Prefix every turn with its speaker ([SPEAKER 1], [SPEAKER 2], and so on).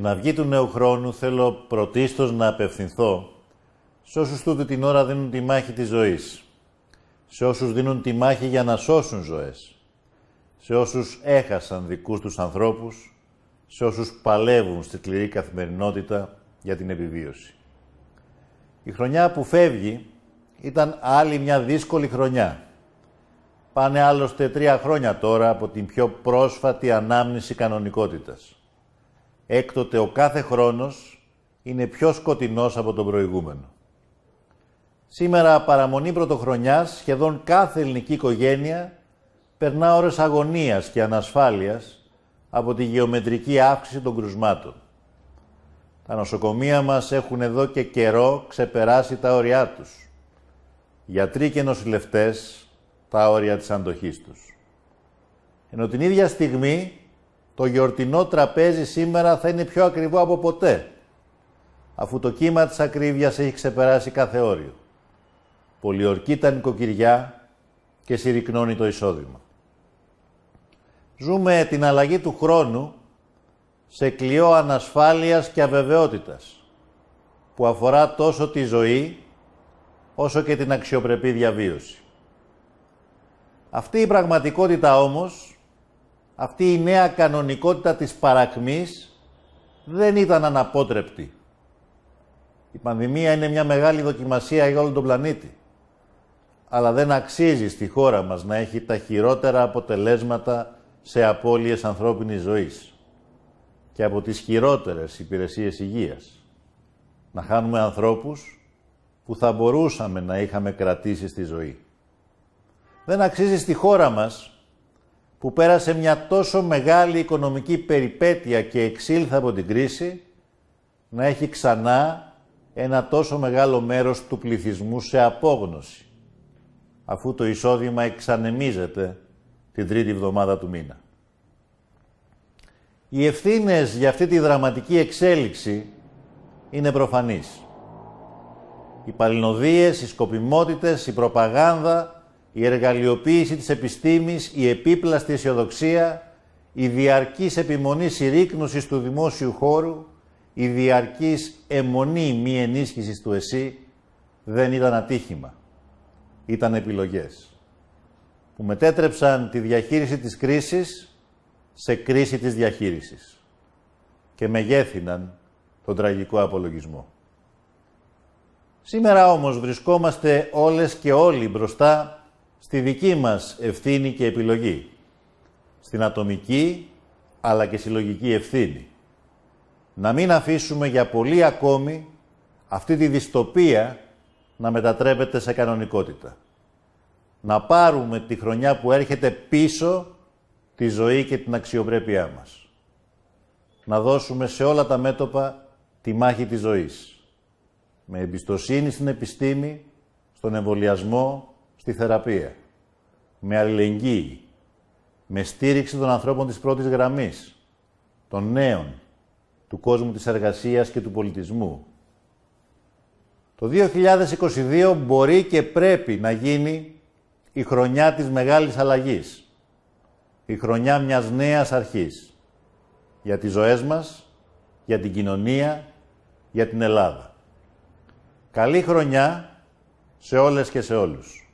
[SPEAKER 1] Την αυγή του νέου χρόνου θέλω πρωτίστως να απευθυνθώ σε όσους τούτη την ώρα δίνουν τη μάχη της ζωής, σε όσους δίνουν τη μάχη για να σώσουν ζωές, σε όσους έχασαν δικούς τους ανθρώπους, σε όσους παλεύουν στη σκληρή καθημερινότητα για την επιβίωση. Η χρονιά που φεύγει ήταν άλλη μια δύσκολη χρονιά. Πάνε άλλωστε τρία χρόνια τώρα από την πιο πρόσφατη ανάμνηση κανονικότητας. Έκτοτε ο κάθε χρόνος είναι πιο σκοτεινός από τον προηγούμενο. Σήμερα παραμονή πρωτοχρονιάς σχεδόν κάθε ελληνική οικογένεια περνά ώρες αγωνίας και ανασφάλειας από τη γεωμετρική αύξηση των κρουσμάτων. Τα νοσοκομεία μας έχουν εδώ και καιρό ξεπεράσει τα όρια τους. Γιατροί και νοσηλευτές τα όρια της αντοχής τους. Ενώ την ίδια στιγμή το γιορτινό τραπέζι σήμερα θα είναι πιο ακριβό από ποτέ, αφού το κύμα της ακρίβειας έχει ξεπεράσει κάθε όριο. Πολιορκεί τα νοικοκυριά και συρρυκνώνει το εισόδημα. Ζούμε την αλλαγή του χρόνου σε κλειό ανασφάλειας και αβεβαιότητας, που αφορά τόσο τη ζωή, όσο και την αξιοπρεπή διαβίωση. Αυτή η πραγματικότητα όμως αυτή η νέα κανονικότητα της παρακμής δεν ήταν αναπότρεπτη. Η πανδημία είναι μια μεγάλη δοκιμασία για όλο τον πλανήτη. Αλλά δεν αξίζει στη χώρα μας να έχει τα χειρότερα αποτελέσματα σε απώλειες ανθρώπινης ζωής και από τις χειρότερες υπηρεσίες υγείας. Να χάνουμε ανθρώπους που θα μπορούσαμε να είχαμε κρατήσει στη ζωή. Δεν αξίζει στη χώρα μας που πέρασε μια τόσο μεγάλη οικονομική περιπέτεια και εξήλθε από την κρίση, να έχει ξανά ένα τόσο μεγάλο μέρος του πληθυσμού σε απόγνωση, αφού το εισόδημα εξανεμίζεται την τρίτη εβδομάδα του μήνα. Οι ευθύνες για αυτή τη δραματική εξέλιξη είναι προφανείς. Οι παλινοδίες, οι σκοπιμότητες, η προπαγάνδα η εργαλειοποίηση της επιστήμης, η επίπλαστη αισιοδοξία, η διαρκής επιμονή συρρήκνωσης του δημόσιου χώρου, η διαρκής αιμονή μη ενίσχυσης του ΕΣΥ δεν ήταν ατύχημα. Ήταν επιλογές που μετέτρεψαν τη διαχείριση της κρίσης σε κρίση της διαχείρισης και μεγέθυναν τον τραγικό απολογισμό. Σήμερα όμως βρισκόμαστε όλες και όλοι μπροστά στη δική μας ευθύνη και επιλογή. Στην ατομική αλλά και συλλογική ευθύνη. Να μην αφήσουμε για πολύ ακόμη αυτή τη δυστοπία να μετατρέπεται σε κανονικότητα. Να πάρουμε τη χρονιά που έρχεται πίσω τη ζωή και την αξιοπρέπειά μας. Να δώσουμε σε όλα τα μέτωπα τη μάχη της ζωής. Με εμπιστοσύνη στην επιστήμη, στον εμβολιασμό, στη θεραπεία, με αλληλεγγύη, με στήριξη των ανθρώπων της πρώτης γραμμής, των νέων, του κόσμου της εργασίας και του πολιτισμού. Το 2022 μπορεί και πρέπει να γίνει η χρονιά της μεγάλης αλλαγής, η χρονιά μιας νέας αρχής για τις ζωές μας, για την κοινωνία, για την Ελλάδα. Καλή χρονιά σε όλες και σε όλους.